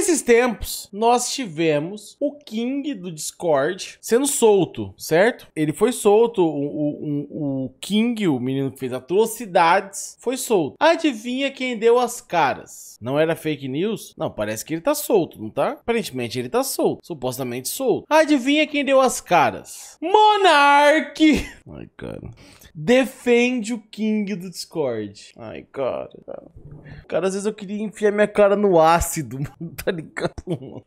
Esses tempos, nós tivemos o King do Discord sendo solto, certo? Ele foi solto, o, o, o King, o menino que fez atrocidades, foi solto. Adivinha quem deu as caras? Não era fake news? Não, parece que ele tá solto, não tá? Aparentemente ele tá solto, supostamente solto. Adivinha quem deu as caras? Monarque. Ai, cara defende o King do Discord. Ai, cara. Cara, às vezes eu queria enfiar minha cara no ácido, mano, tá ligado?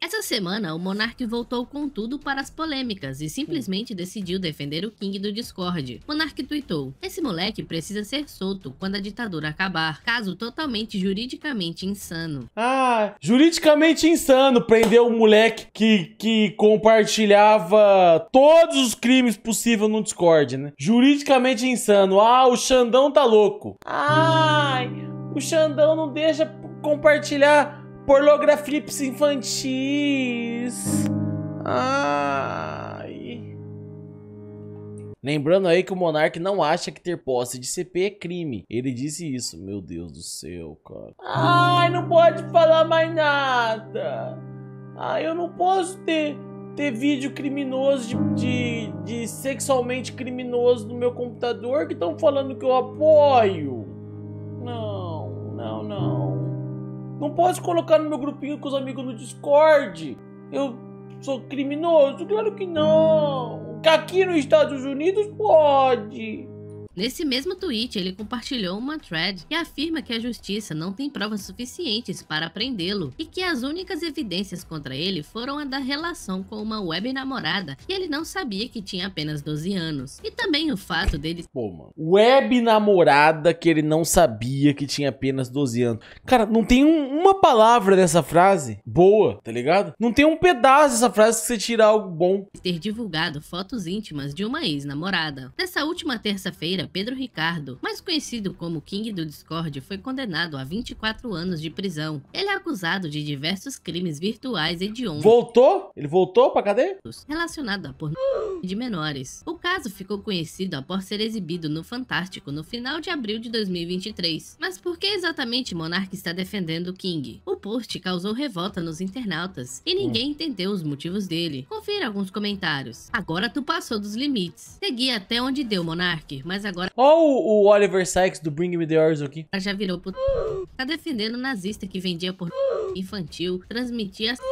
Essa semana, o Monark voltou com tudo para as polêmicas e simplesmente decidiu defender o King do Discord. Monark tweetou, esse moleque precisa ser solto quando a ditadura acabar. Caso totalmente juridicamente insano. Ah, juridicamente insano prender o um moleque que, que compartilhava todos os crimes possíveis no Discord, né? Juridicamente insano pensando, ah, o Xandão tá louco. Ai, o Xandão não deixa compartilhar pornografia infantis. Ai. Lembrando aí que o Monark não acha que ter posse de CP é crime. Ele disse isso. Meu Deus do céu, cara. Ai, não pode falar mais nada. Ai, eu não posso ter ter vídeo criminoso de, de, de sexualmente criminoso no meu computador que estão falando que eu apoio. Não, não, não. Não posso colocar no meu grupinho com os amigos no Discord. Eu sou criminoso? Claro que não. aqui nos Estados Unidos pode. Nesse mesmo tweet, ele compartilhou uma thread que afirma que a justiça não tem provas suficientes para prendê-lo e que as únicas evidências contra ele foram a da relação com uma web namorada e ele não sabia que tinha apenas 12 anos. E também o fato dele. Pô, mano. Web namorada que ele não sabia que tinha apenas 12 anos. Cara, não tem um, uma palavra dessa frase boa, tá ligado? Não tem um pedaço dessa frase que você tira algo bom. Ter divulgado fotos íntimas de uma ex-namorada. Nessa última terça-feira, Pedro Ricardo, mais conhecido como King do Discord, foi condenado a 24 anos de prisão. Ele é acusado de diversos crimes virtuais honra. Voltou? Ele voltou pra cadeia? Relacionado a pornografia de menores. O caso ficou conhecido após ser exibido no Fantástico no final de abril de 2023. Mas por que exatamente Monark está defendendo King? O post causou revolta nos internautas e hum. ninguém entendeu os motivos dele. Confira alguns comentários. Agora tu passou dos limites. Segui até onde deu, Monark, mas agora... Olha oh, o Oliver Sykes do Bring Me The Horizon aqui. Já virou put... Tá defendendo o nazista que vendia por infantil, transmitia...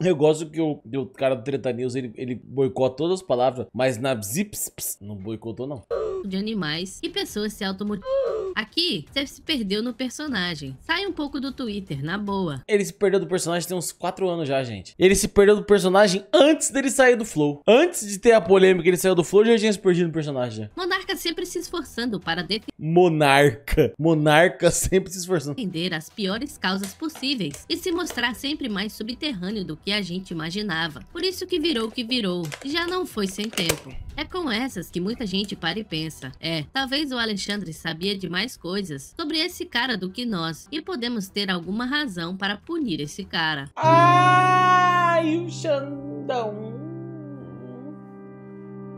Eu gosto que o, o cara do Treta News, ele, ele boicota todas as palavras, mas na zips, não boicotou não. De animais e pessoas se automutilam. Aqui, você se perdeu no personagem. Sai um pouco do Twitter, na boa. Ele se perdeu do personagem tem uns 4 anos já, gente. Ele se perdeu do personagem antes dele sair do Flow. Antes de ter a polêmica, ele saiu do Flow, já tinha se perdido no personagem. Monarca sempre se esforçando para defender. Monarca. Monarca sempre se esforçando. Entender as piores causas possíveis e se mostrar sempre mais subterrâneo do que a gente imaginava. Por isso que virou o que virou. Já não foi sem tempo. É com essas que muita gente para e pensa. É, talvez o Alexandre sabia demais mais coisas sobre esse cara do que nós e podemos ter alguma razão para punir esse cara. Ai, o Xandão.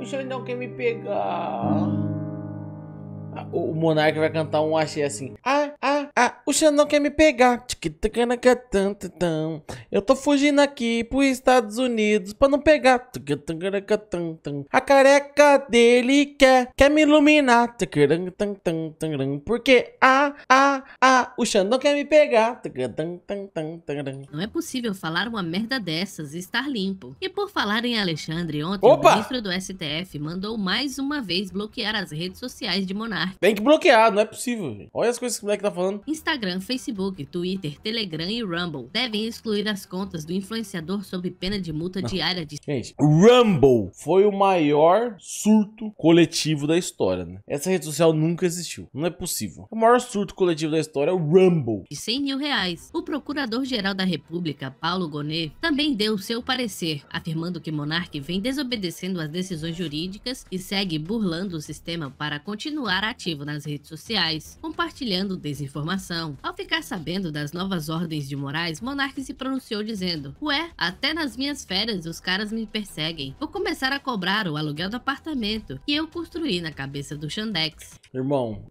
O Xandão quer me pegar. Ah, o Monarca vai cantar um axé assim. O Xandão quer me pegar. É Eu tô fugindo aqui pros Estados Unidos pra não pegar. É a careca dele quer, quer me iluminar. É Porque a, a, a, o Xandão quer me pegar. Não é possível falar uma merda dessas e estar limpo. E por falar em Alexandre, ontem Opa! o ministro do STF mandou mais uma vez bloquear as redes sociais de Monark. Tem que bloquear, não é possível. Gente. Olha as coisas que o moleque tá falando. Instagram Instagram, Facebook, Twitter, Telegram e Rumble devem excluir as contas do influenciador sob pena de multa Não. diária de. Gente, Rumble foi o maior surto coletivo da história, né? Essa rede social nunca existiu. Não é possível. O maior surto coletivo da história é o Rumble. De 100 mil reais. O procurador-geral da República, Paulo Gonet, também deu seu parecer, afirmando que Monarque vem desobedecendo as decisões jurídicas e segue burlando o sistema para continuar ativo nas redes sociais, compartilhando desinformação ao ficar sabendo das novas ordens de Moraes, Monarque se pronunciou dizendo: Ué, até nas minhas férias os caras me perseguem. Vou começar a cobrar o aluguel do apartamento que eu construí na cabeça do Xandex. Irmão,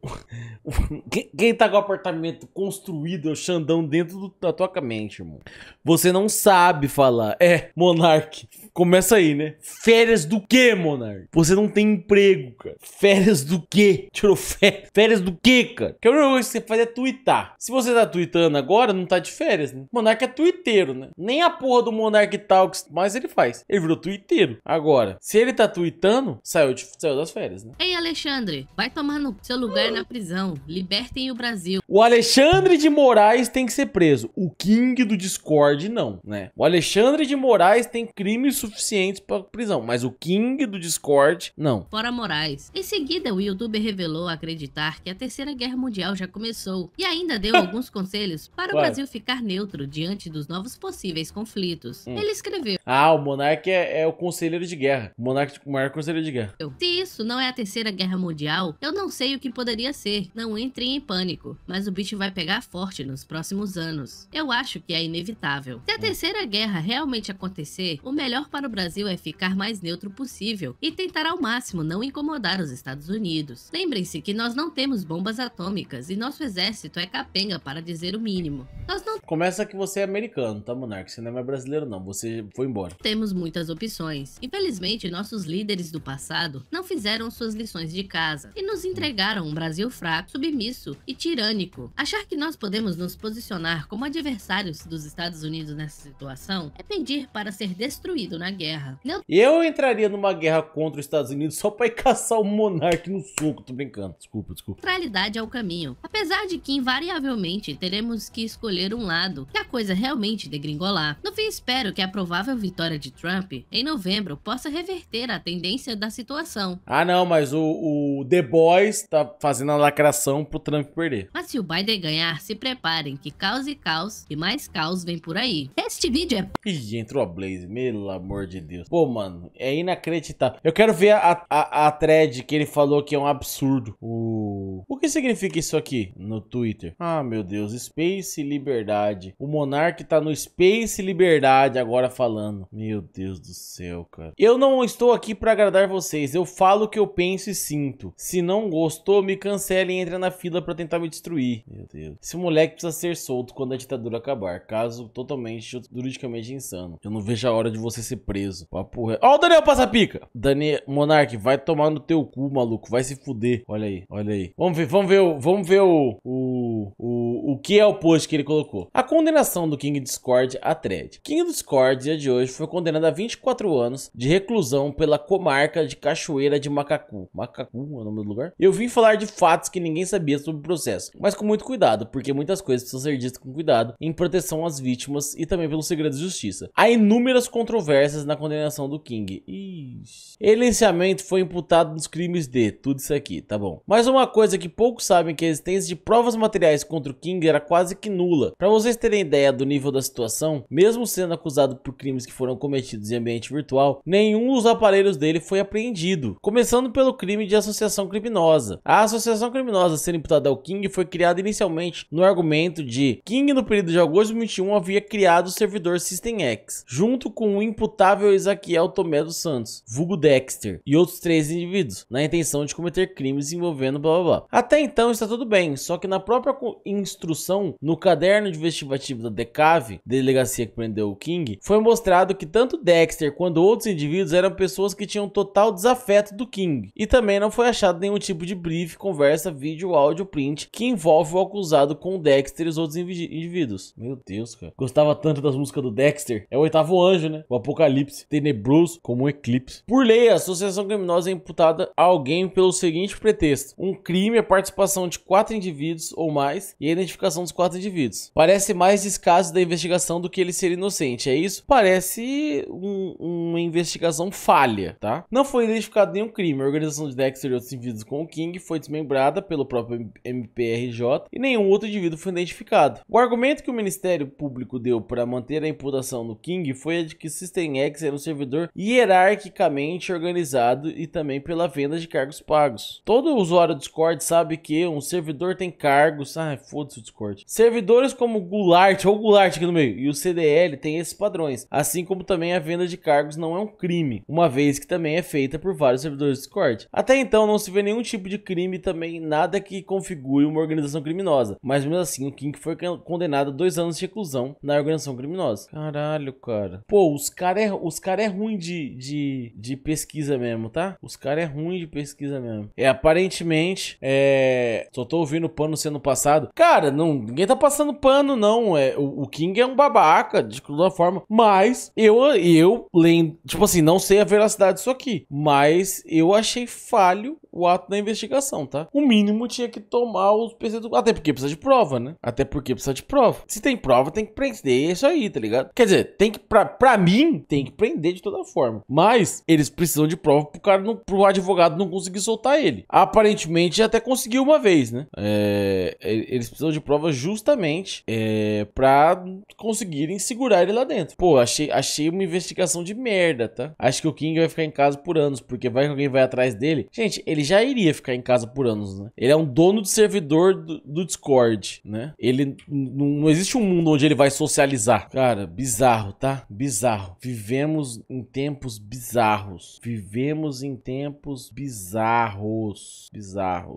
quem, tá com o apartamento construído é o Xandão dentro do, da tua mente, irmão. Você não sabe falar. É, Monarque. Começa aí, né? Férias do quê, Monarque? Você não tem emprego, cara. Férias do quê? Tirou férias. Férias do quê, cara? Que a é única coisa que você faz é twittar se você tá tweetando agora, não tá de férias, né? O Monarca é tweeteiro, né? Nem a porra do Monark Talks mais ele faz. Ele virou tweeteiro. Agora, se ele tá tweetando, saiu, de, saiu das férias, né? É Alexandre, vai tomar no seu lugar na prisão. Libertem o Brasil. O Alexandre de Moraes tem que ser preso. O King do Discord, não, né? O Alexandre de Moraes tem crimes suficientes para prisão, mas o King do Discord, não. Fora Moraes. Em seguida, o youtuber revelou acreditar que a Terceira Guerra Mundial já começou e ainda deu alguns conselhos para o Brasil ficar neutro diante dos novos possíveis conflitos. Hum. Ele escreveu: Ah, o monarca é, é, o conselheiro de guerra. O monarca, o maior conselheiro de guerra. Se isso não é a Terceira Guerra Mundial, eu não sei o que poderia ser, não entrem em pânico, mas o bicho vai pegar forte nos próximos anos. Eu acho que é inevitável. Se a terceira guerra realmente acontecer, o melhor para o Brasil é ficar mais neutro possível e tentar ao máximo não incomodar os Estados Unidos. Lembrem-se que nós não temos bombas atômicas e nosso exército é capenga para dizer o mínimo. Nós não Começa que você é americano, tá, Monarque? Você não é brasileiro, não. Você foi embora. Temos muitas opções. Infelizmente, nossos líderes do passado não fizeram suas lições lições de casa e nos entregaram um Brasil fraco, submisso e tirânico. Achar que nós podemos nos posicionar como adversários dos Estados Unidos nessa situação é pedir para ser destruído na guerra. Eu entraria numa guerra contra os Estados Unidos só para caçar o monarca no soco, tô brincando. Desculpa, desculpa. Neutralidade é o caminho. Apesar de que invariavelmente teremos que escolher um lado que a coisa realmente degringolar. No fim, espero que a provável vitória de Trump em novembro possa reverter a tendência da situação. Ah, não, mas o, o The Boys tá fazendo a lacração pro Trump perder. Mas se o Biden ganhar, se preparem que caos e caos e mais caos vem por aí. Este vídeo é... Ih, entrou a Blaze, pelo amor de Deus. Pô, mano, é inacreditável. Eu quero ver a, a, a thread que ele falou que é um absurdo. O... o que significa isso aqui no Twitter? Ah, meu Deus, Space Liberdade. O Monark tá no Space Liberdade agora falando. Meu Deus do céu, cara. Eu não estou aqui para agradar vocês. Eu falo o que eu penso e sinto. Se não gostou, me cancele e entra na fila para tentar me destruir. Meu Deus. Esse moleque precisa ser solto quando a ditadura acabar. Caso totalmente juridicamente insano. Eu não vejo a hora de você ser preso. Papo Oh, Ó, o Daniel passa pica. Daniel, Monark, vai tomar no teu cu, maluco. Vai se fuder. Olha aí, olha aí. Vamos ver, vamos ver o. Vamos ver o. O. o o que é o post que ele colocou. A condenação do King Discord à thread. King Discord, dia de hoje, foi condenado a 24 anos de reclusão pela comarca de Cachoeira de Macacu. Macacu é o nome do lugar? Eu vim falar de fatos que ninguém sabia sobre o processo, mas com muito cuidado, porque muitas coisas precisam ser ditas com cuidado, em proteção às vítimas e também pelo segredo de justiça. Há inúmeras controvérsias na condenação do King. Ixi. Ele inicialmente foi imputado nos crimes de tudo isso aqui, tá bom. Mas uma coisa que poucos sabem é que a existência de provas materiais contra o King era quase que nula. Para vocês terem ideia do nível da situação, mesmo sendo acusado por crimes que foram cometidos em ambiente virtual, nenhum dos aparelhos dele foi apreendido, começando pelo crime de associação criminosa. A associação criminosa sendo imputada ao King foi criada inicialmente no argumento de King no período de agosto de 2021 havia criado o servidor System X, junto com o imputável Isaquiel Tomé dos Santos, vulgo Dexter, e outros três indivíduos, na intenção de cometer crimes envolvendo blá blá blá. Até então está tudo bem, só que na própria instrução no caderno de investigativo da DECAV, delegacia que prendeu o King, foi mostrado que tanto Dexter quanto outros indivíduos eram pessoas que tinham total desafeto do King. E também não foi achado nenhum tipo de brief, conversa, vídeo, áudio, print que envolve o acusado com o Dexter e os outros indivíduos. Meu Deus, cara. Gostava tanto das músicas do Dexter. É o oitavo anjo, né? O apocalipse. Tenebroso como um eclipse. Por lei, a associação criminosa é imputada a alguém pelo seguinte pretexto: um crime é participação de quatro indivíduos ou mais e a identificação identificação dos quatro indivíduos. Parece mais descaso da investigação do que ele ser inocente, é isso? Parece um, uma investigação falha, tá? Não foi identificado nenhum crime. A organização de Dexter e outros indivíduos com o King foi desmembrada pelo próprio MPRJ e nenhum outro indivíduo foi identificado. O argumento que o Ministério Público deu para manter a imputação no King foi a de que System X era um servidor hierarquicamente organizado e também pela venda de cargos pagos. Todo usuário do Discord sabe que um servidor tem cargos. Ah, foda-se, Discord. Servidores como Goulart ou Goulart aqui no meio e o CDL têm esses padrões, assim como também a venda de cargos não é um crime, uma vez que também é feita por vários servidores do Discord. Até então não se vê nenhum tipo de crime também nada que configure uma organização criminosa, mas mesmo assim o King foi condenado a dois anos de reclusão na organização criminosa. Caralho, cara. Pô, os caras é, os cara é ruim de, de, de pesquisa mesmo, tá? Os caras é ruim de pesquisa mesmo. É, aparentemente, é... Só tô ouvindo o pano sendo passado. Cara, não, ninguém tá passando pano, não. É, o, o King é um babaca, de toda forma. Mas eu, eu lendo, tipo assim, não sei a veracidade disso aqui, mas eu achei falho o ato da investigação, tá? O mínimo tinha que tomar os PCs Até porque precisa de prova, né? Até porque precisa de prova. Se tem prova, tem que prender isso aí, tá ligado? Quer dizer, tem que. Pra, pra mim, tem que prender de toda forma. Mas eles precisam de prova pro cara não, pro advogado não conseguir soltar ele. Aparentemente até conseguiu uma vez, né? É, eles precisam de prova justamente é, pra conseguirem segurar ele lá dentro. Pô, achei, achei uma investigação de merda, tá? Acho que o King vai ficar em casa por anos, porque vai que alguém vai atrás dele. Gente, ele já iria ficar em casa por anos, né? Ele é um dono de servidor do, do Discord, né? Ele não existe um mundo onde ele vai socializar. Cara, bizarro, tá? Bizarro. Vivemos em tempos bizarros. Vivemos em tempos bizarros. Bizarros.